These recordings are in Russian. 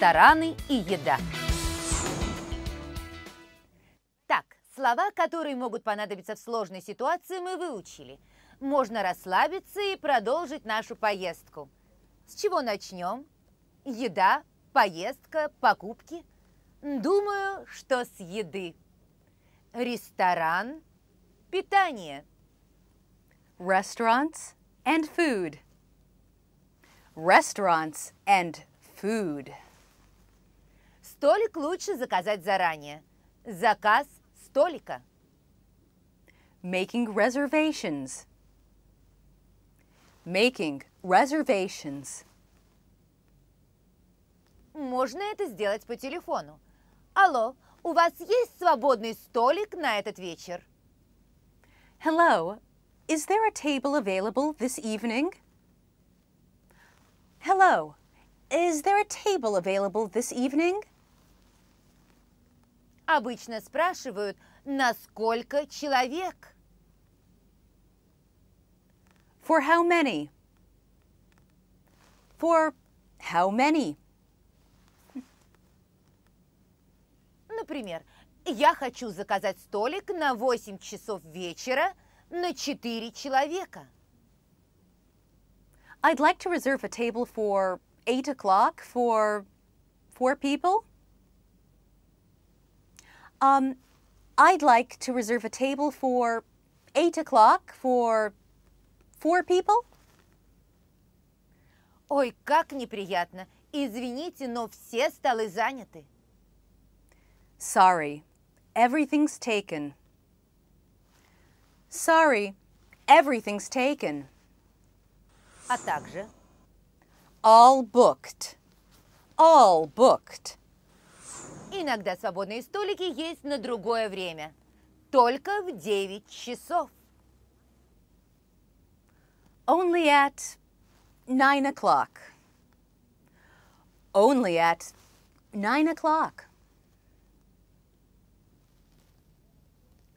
рестораны и еда. Так, слова, которые могут понадобиться в сложной ситуации, мы выучили. Можно расслабиться и продолжить нашу поездку. С чего начнем? Еда, поездка, покупки? Думаю, что с еды. Ресторан, питание. Restaurants and food. Restaurants and food. Столик лучше заказать заранее. Заказ столика. Making reservations. Making reservations. Можно это сделать по телефону. Алло, у вас есть свободный столик на этот вечер? Hello, is there a table available this evening? Hello, is there a table available this evening? обычно спрашивают, насколько человек. For how many? For how many? Например, я хочу заказать столик на 8 часов вечера на 4 человека. I'd like to reserve a table for 8 o'clock for four people. Um, I'd like to reserve a table for 8 o'clock for four people. Ой, как неприятно. Извините, но все столы заняты. Sorry, everything's taken. Sorry, everything's taken. А также? All booked. All booked. Иногда свободные столики есть на другое время. Только в 9 часов. Only at 9 o'clock. Only at 9 o'clock.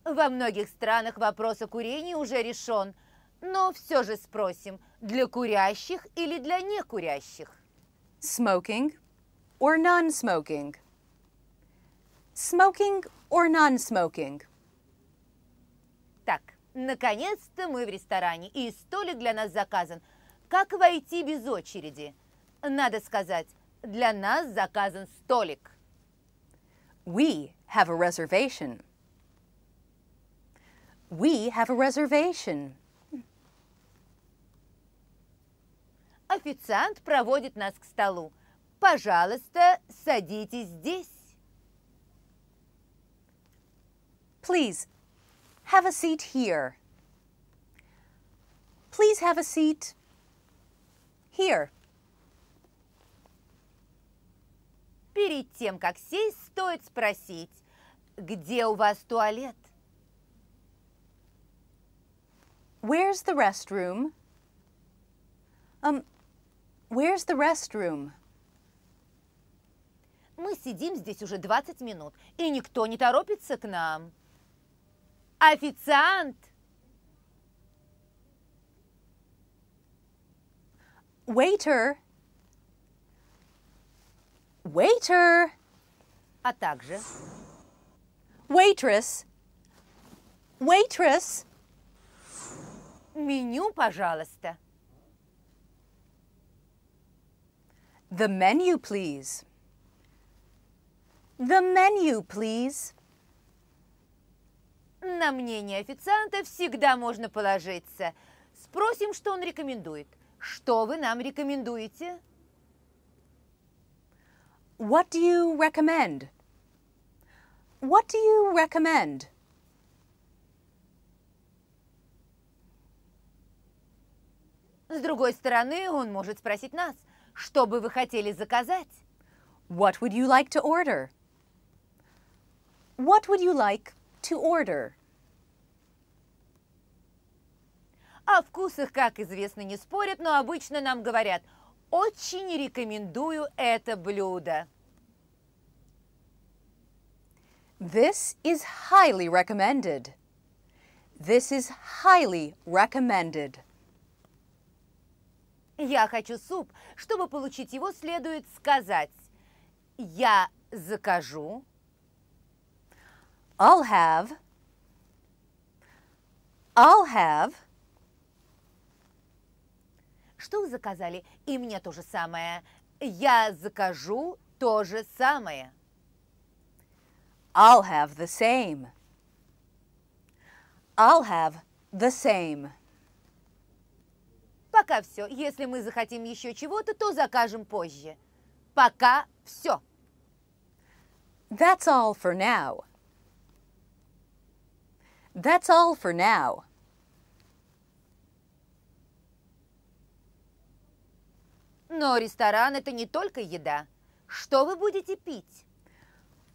Во многих странах вопрос о курении уже решен, но все же спросим, для курящих или для некурящих? Smoking or non-smoking? Смокинг or non-smoking? Так, наконец-то мы в ресторане, и столик для нас заказан. Как войти без очереди? Надо сказать, для нас заказан столик. We have a reservation. We have a reservation. Официант проводит нас к столу. Пожалуйста, садитесь здесь. Please, have a seat here. Please have a seat here. Перед тем, как сесть, стоит спросить, где у вас туалет? Where's the restroom? Um, where's the restroom? Мы сидим здесь уже 20 минут, и никто не торопится к нам. Официант! Waiter. Waiter. А также waitress. Waitress. Меню, пожалуйста. The menu, please. The menu, please. На мнение официанта всегда можно положиться. Спросим, что он рекомендует. Что вы нам рекомендуете? What do you recommend? What do you recommend? С другой стороны, он может спросить нас, что бы вы хотели заказать? What would you like to order? What would you like to order. О вкусах, как известно, не спорят, но обычно нам говорят «очень рекомендую это блюдо». This is highly recommended. This is highly recommended. Я хочу суп. Чтобы получить его, следует сказать «Я закажу I'll have, I'll have. Что вы заказали? И мне то же самое. Я закажу то же самое. I'll have the same. I'll have the same. Пока все. Если мы захотим еще чего-то, то закажем позже. Пока все. That's all for now. That's all for now. Но ресторан – это не только еда. Что вы будете пить?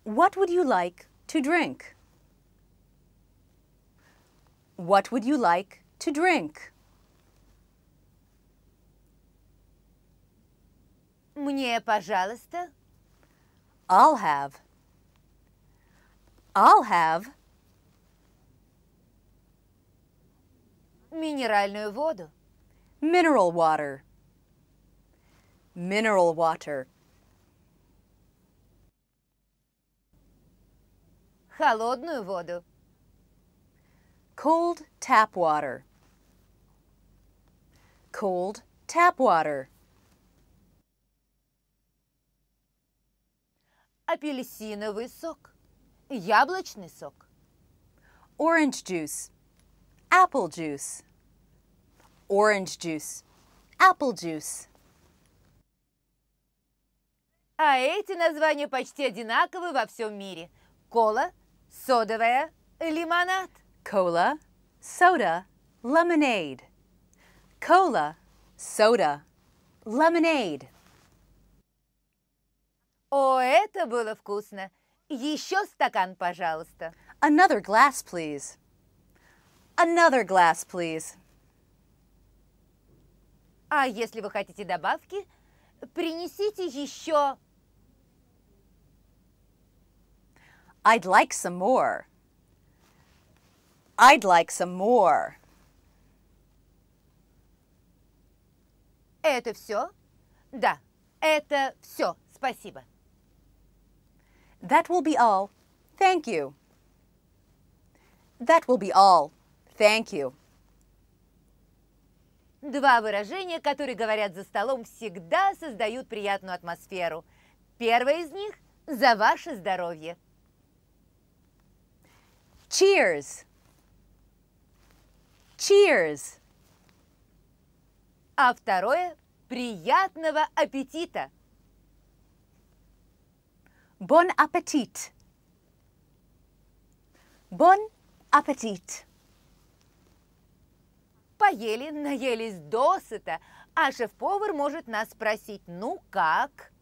What would you like to drink? What would you like to drink? Мне, пожалуйста. I'll have. I'll have. Минеральную воду. Mineral water. Mineral water. Холодную воду. Cold tap water. Cold tap water. Апельсиновый сок. Яблочный сок. Orange juice. Apple juice. orange juice, apple juice. А эти названия почти одинаковы во всем мире. Кола, содовая, лимонад. Cola, soda, lemonade. Cola, soda, lemonade. О, это было вкусно. Еще стакан, пожалуйста. Another glass, please. Another glass, please. А если вы хотите добавки, принесите еще... I'd like some more. I'd like some more. Это все? Да, это все. Спасибо. That will be all. Thank you. That will be all. Thank you. Два выражения, которые говорят за столом, всегда создают приятную атмосферу. Первое из них – за ваше здоровье. Cheers! Cheers! А второе – приятного аппетита! Bon appetit! Bon appetit! поели, наелись досыта, а шеф-повар может нас спросить, ну как?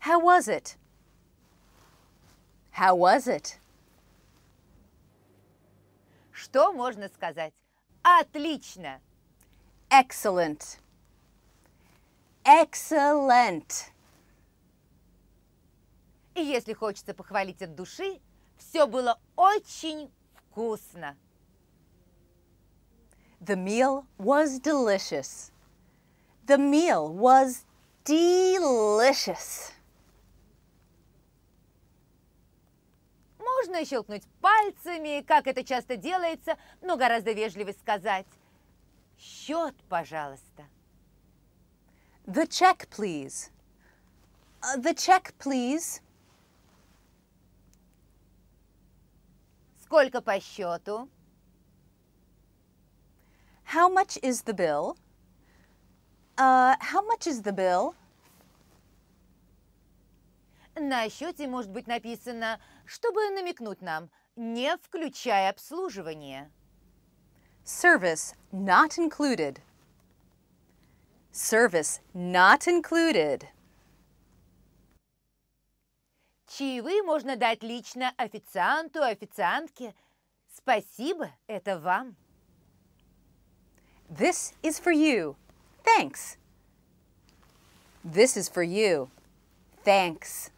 How was it? How was it? Что можно сказать? Отлично! Excellent. Excellent. И если хочется похвалить от души, все было очень вкусно. The meal was delicious. The meal was delicious. Можно щелкнуть пальцами, как это часто делается, но гораздо вежливее сказать «Счет, пожалуйста». The check, please. Uh, the check, please. Сколько по счету? How much is the bill? Uh, how much is the bill? На счете может быть написано, чтобы намекнуть нам, не включая обслуживание. Service not included. Service not included. Чаевые можно дать лично официанту, официантке. Спасибо, это вам. This is for you. Thanks. This is for you. Thanks.